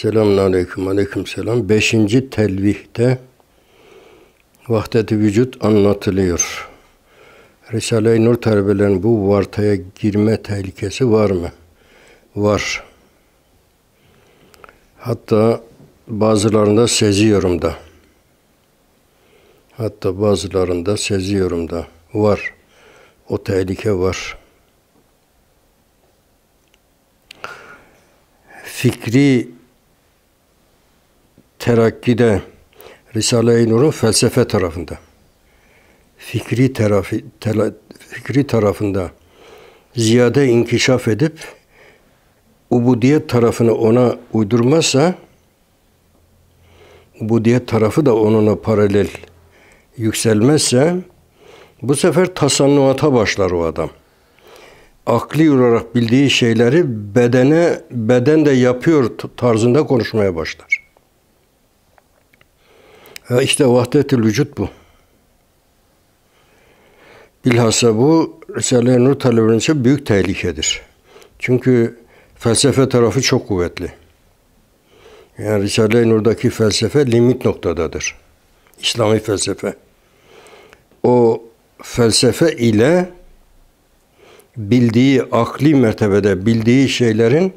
Selamun aleyküm, aleyküm selam. Beşinci telvihte vahdeti vücut anlatılıyor. Risale-i Nur talebelerinin bu vartaya girme tehlikesi var mı? Var. Hatta bazılarında seziyorum da. Hatta bazılarında seziyorum da. Var. O tehlike var. Fikri terakki Risale-i Nur'un felsefe tarafında, fikri, tarafı tela, fikri tarafında ziyade inkişaf edip ubudiyet tarafını ona uydurmazsa ubudiyet tarafı da onunla paralel yükselmezse bu sefer tasannuata başlar o adam. Akli olarak bildiği şeyleri bedene beden de yapıyor tarzında konuşmaya başlar. Ve işte vahdetül vücut bu. Bilhassa bu Risale-i Nur talebenin için büyük tehlikedir. Çünkü felsefe tarafı çok kuvvetli. Yani Risale-i Nur'daki felsefe limit noktadadır. İslami felsefe. O felsefe ile bildiği akli mertebede bildiği şeylerin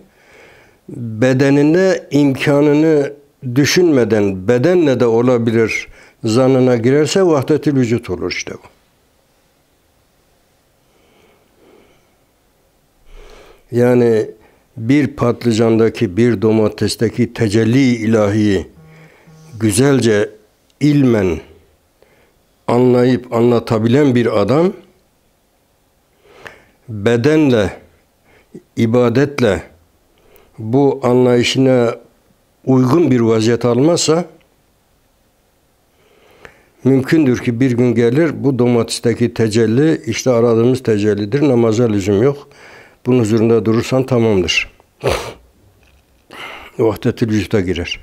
bedeninde imkanını düşünmeden bedenle de olabilir zanına girerse vahdetül vücut olur işte bu. Yani bir patlıcandaki, bir domatesteki tecelli ilahiyi güzelce ilmen anlayıp anlatabilen bir adam bedenle, ibadetle bu anlayışına uygun bir vaziyet almazsa mümkündür ki bir gün gelir bu domatesteki tecelli işte aradığımız tecellidir. Namaza lüzum yok. Bunun huzurunda durursan tamamdır. vahdetül vücuda girer.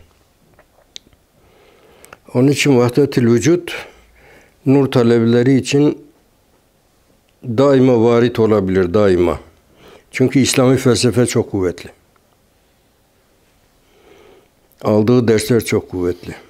Onun için vahdetül vücut nur talebeleri için daima varit olabilir, daima. Çünkü İslami felsefe çok kuvvetli aldığı dersler çok kuvvetli.